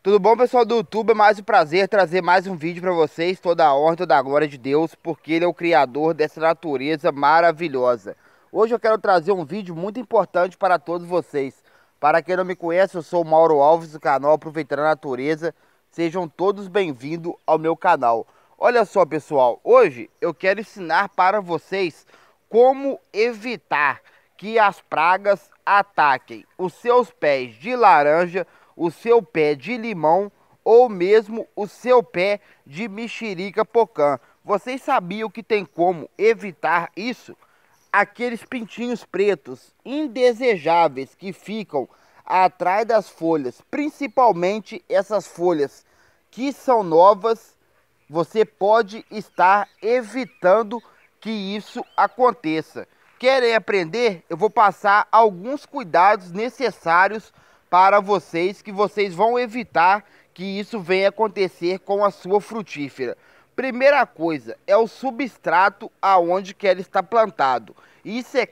Tudo bom, pessoal do YouTube? É mais um prazer trazer mais um vídeo para vocês, toda a honra, toda a glória de Deus, porque Ele é o Criador dessa natureza maravilhosa. Hoje eu quero trazer um vídeo muito importante para todos vocês. Para quem não me conhece, eu sou o Mauro Alves do canal Aproveitando a Natureza. Sejam todos bem-vindos ao meu canal. Olha só, pessoal, hoje eu quero ensinar para vocês como evitar que as pragas ataquem os seus pés de laranja, o seu pé de limão ou mesmo o seu pé de mexerica pocã. Vocês sabiam que tem como evitar isso? Aqueles pintinhos pretos indesejáveis que ficam atrás das folhas, principalmente essas folhas que são novas, você pode estar evitando que isso aconteça. Querem aprender? Eu vou passar alguns cuidados necessários para vocês que vocês vão evitar que isso venha acontecer com a sua frutífera. Primeira coisa é o substrato aonde que ela está plantado. Isso é,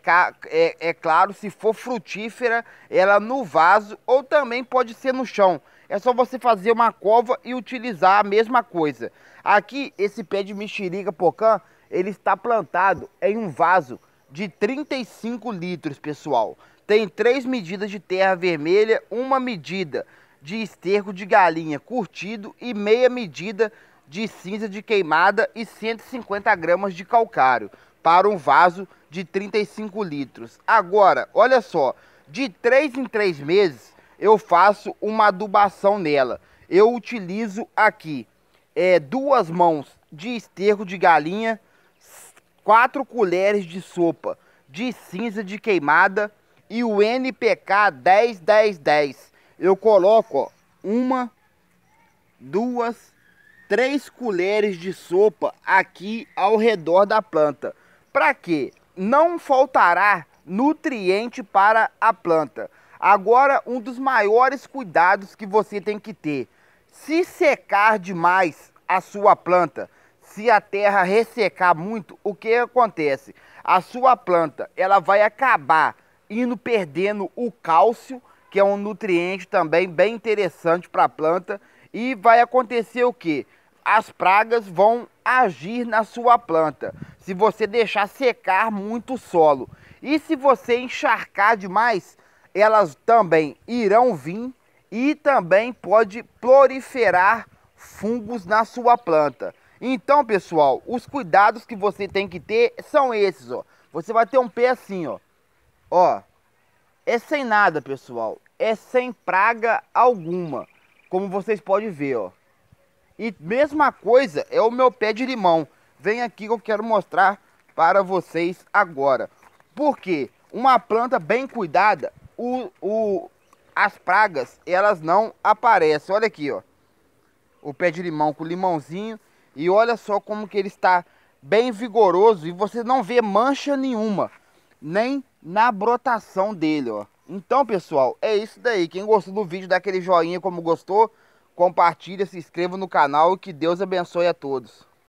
é, é claro se for frutífera, ela no vaso ou também pode ser no chão. É só você fazer uma cova e utilizar a mesma coisa. Aqui, esse pé de mexerica pocã, ele está plantado em um vaso de 35 litros, pessoal tem três medidas de terra vermelha, uma medida de esterco de galinha curtido e meia medida de cinza de queimada e 150 gramas de calcário para um vaso de 35 litros. Agora, olha só, de três em três meses eu faço uma adubação nela. Eu utilizo aqui é, duas mãos de esterco de galinha, quatro colheres de sopa de cinza de queimada e o NPK 10-10-10. Eu coloco ó, uma, duas, três colheres de sopa aqui ao redor da planta. Para quê? Não faltará nutriente para a planta. Agora, um dos maiores cuidados que você tem que ter. Se secar demais a sua planta, se a terra ressecar muito, o que acontece? A sua planta, ela vai acabar indo perdendo o cálcio, que é um nutriente também bem interessante para a planta. E vai acontecer o que? As pragas vão agir na sua planta, se você deixar secar muito o solo. E se você encharcar demais, elas também irão vir e também pode proliferar fungos na sua planta. Então, pessoal, os cuidados que você tem que ter são esses, ó. Você vai ter um pé assim, ó Ó, é sem nada, pessoal. É sem praga alguma, como vocês podem ver, ó. E mesma coisa é o meu pé de limão. Vem aqui que eu quero mostrar para vocês agora. Porque uma planta bem cuidada, o, o, as pragas, elas não aparecem. Olha aqui, ó. O pé de limão com limãozinho. E olha só como que ele está bem vigoroso e você não vê mancha nenhuma nem na brotação dele, ó. Então, pessoal, é isso daí. Quem gostou do vídeo, dá aquele joinha como gostou, compartilha, se inscreva no canal e que Deus abençoe a todos.